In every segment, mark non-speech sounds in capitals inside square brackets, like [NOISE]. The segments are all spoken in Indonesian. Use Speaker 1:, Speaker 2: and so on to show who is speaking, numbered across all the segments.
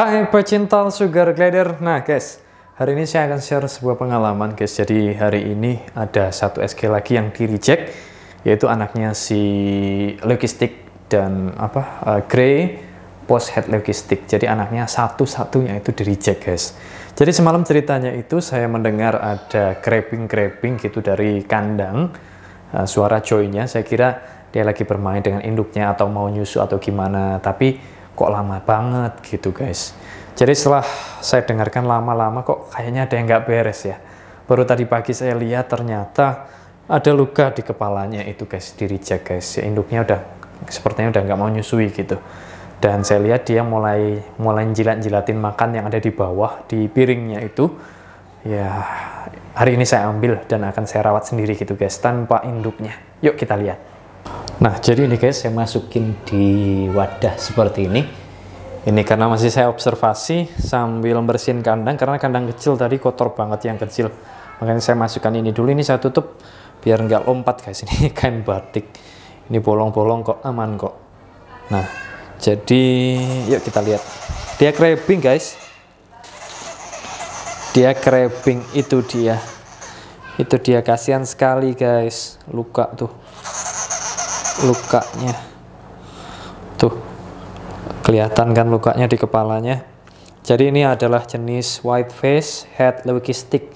Speaker 1: Hai pecinta sugar glider, nah guys Hari ini saya akan share sebuah pengalaman guys Jadi hari ini ada satu SG lagi yang di reject Yaitu anaknya si logistik dan apa uh, Grey post head logistik Jadi anaknya satu-satunya itu di reject guys Jadi semalam ceritanya itu saya mendengar ada creeping-creeping gitu dari kandang uh, Suara joynya saya kira dia lagi bermain dengan induknya atau mau nyusu atau gimana Tapi kok lama banget gitu guys jadi setelah saya dengarkan lama-lama kok kayaknya ada yang nggak beres ya baru tadi pagi saya lihat ternyata ada luka di kepalanya itu guys di reject guys ya induknya udah sepertinya udah nggak mau nyusui gitu dan saya lihat dia mulai mulai jilat-jilatin makan yang ada di bawah di piringnya itu ya hari ini saya ambil dan akan saya rawat sendiri gitu guys tanpa induknya yuk kita lihat Nah, jadi ini guys, saya masukin di wadah seperti ini. Ini karena masih saya observasi sambil bersihin kandang, karena kandang kecil tadi kotor banget yang kecil. Makanya saya masukkan ini dulu, ini saya tutup biar nggak lompat guys. [LAUGHS] Ini kain batik, ini bolong-bolong kok, aman kok. Nah, jadi yuk kita lihat. Dia crabbing guys. Dia crabbing, itu dia. Itu dia, kasihan sekali guys, luka tuh lukanya tuh kelihatan kan lukanya di kepalanya jadi ini adalah jenis white face head leukistik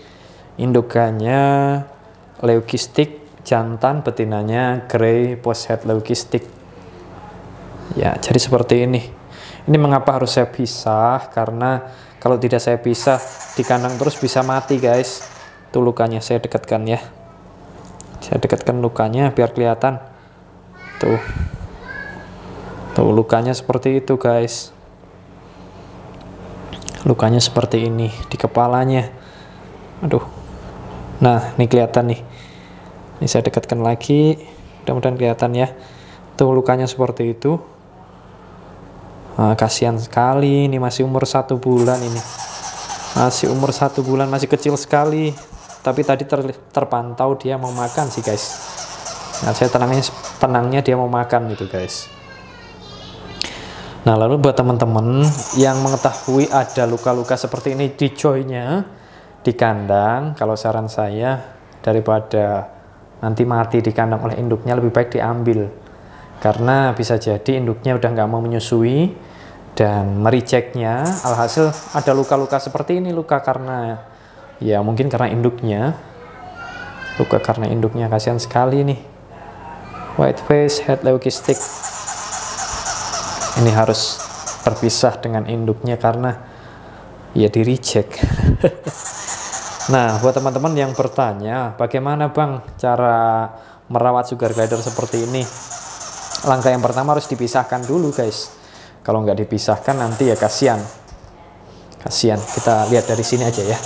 Speaker 1: indukannya leukistik jantan betinanya grey post head leukistik ya jadi seperti ini ini mengapa harus saya pisah karena kalau tidak saya pisah di kandang terus bisa mati guys tuh lukanya saya dekatkan ya saya dekatkan lukanya biar kelihatan tuh gitu. tuh lukanya seperti itu guys lukanya seperti ini di kepalanya aduh nah ini kelihatan nih ini saya dekatkan lagi mudah-mudahan kelihatan ya tuh lukanya seperti itu nah, kasihan sekali ini masih umur satu bulan ini masih umur satu bulan masih kecil sekali tapi tadi ter terpantau dia mau makan sih guys nah saya tenangnya Tenangnya dia mau makan gitu guys nah lalu buat teman-teman yang mengetahui ada luka-luka seperti ini di joynya di kandang kalau saran saya daripada nanti mati di kandang oleh induknya lebih baik diambil karena bisa jadi induknya udah nggak mau menyusui dan merejectnya alhasil ada luka-luka seperti ini luka karena ya mungkin karena induknya luka karena induknya kasihan sekali nih white face, head leukistik. Ini harus terpisah dengan induknya karena ya di reject. [LAUGHS] nah, buat teman-teman yang bertanya, bagaimana Bang cara merawat sugar glider seperti ini? Langkah yang pertama harus dipisahkan dulu, guys. Kalau nggak dipisahkan nanti ya kasihan. Kasihan. Kita lihat dari sini aja ya.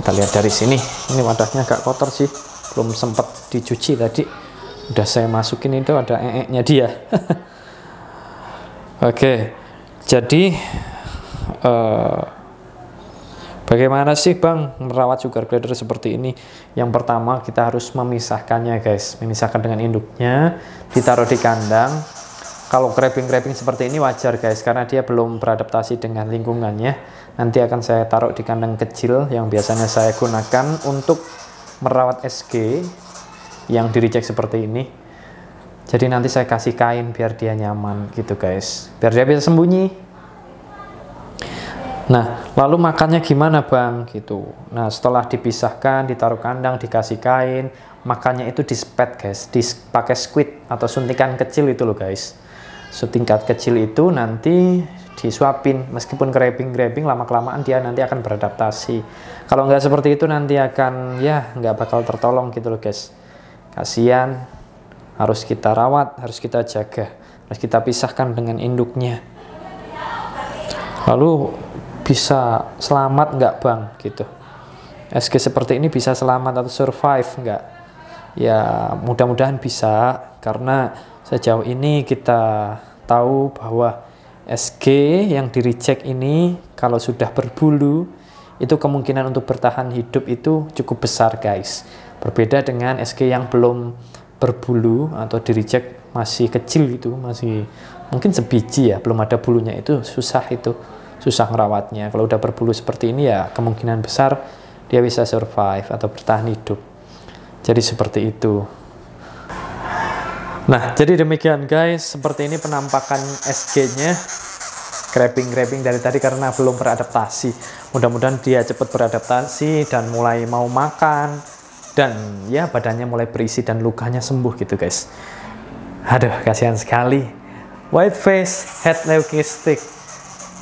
Speaker 1: Kita lihat dari sini. Ini wadahnya agak kotor sih belum sempat dicuci tadi udah saya masukin itu ada ee dia [LAUGHS] oke okay. jadi uh, bagaimana sih bang merawat sugar glider seperti ini yang pertama kita harus memisahkannya guys memisahkan dengan induknya ditaruh di kandang kalau creping-creping seperti ini wajar guys karena dia belum beradaptasi dengan lingkungannya nanti akan saya taruh di kandang kecil yang biasanya saya gunakan untuk merawat SG yang direject seperti ini jadi nanti saya kasih kain biar dia nyaman gitu guys biar dia bisa sembunyi nah lalu makannya gimana bang gitu nah setelah dipisahkan ditaruh kandang dikasih kain makannya itu dispet guys pakai squid atau suntikan kecil itu loh guys setingkat kecil itu nanti disuapin meskipun grabbing grabbing lama kelamaan dia nanti akan beradaptasi kalau nggak seperti itu nanti akan ya nggak bakal tertolong gitu loh guys kasihan harus kita rawat harus kita jaga harus kita pisahkan dengan induknya lalu bisa selamat nggak bang gitu SG seperti ini bisa selamat atau survive nggak Ya, mudah-mudahan bisa karena sejauh ini kita tahu bahwa SG yang di reject ini kalau sudah berbulu itu kemungkinan untuk bertahan hidup itu cukup besar guys berbeda dengan SG yang belum berbulu atau di reject masih kecil itu masih mungkin sebiji ya belum ada bulunya itu susah itu susah merawatnya kalau udah berbulu seperti ini ya kemungkinan besar dia bisa survive atau bertahan hidup jadi seperti itu. Nah, jadi demikian guys, seperti ini penampakan SG-nya. Creping-creping dari tadi karena belum beradaptasi. Mudah-mudahan dia cepat beradaptasi dan mulai mau makan dan ya badannya mulai berisi dan lukanya sembuh gitu guys. Aduh, kasihan sekali. White face, head leukistic.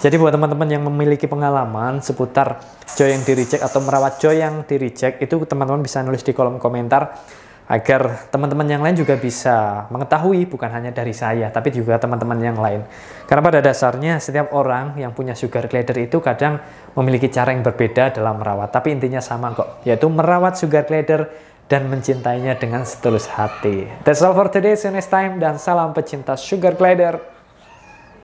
Speaker 1: Jadi buat teman-teman yang memiliki pengalaman seputar joy yang di reject atau merawat joy yang di reject itu teman-teman bisa nulis di kolom komentar agar teman-teman yang lain juga bisa mengetahui bukan hanya dari saya tapi juga teman-teman yang lain. Karena pada dasarnya setiap orang yang punya sugar glider itu kadang memiliki cara yang berbeda dalam merawat tapi intinya sama kok yaitu merawat sugar glider dan mencintainya dengan setulus hati. That's all for today, see you next time dan salam pecinta sugar glider.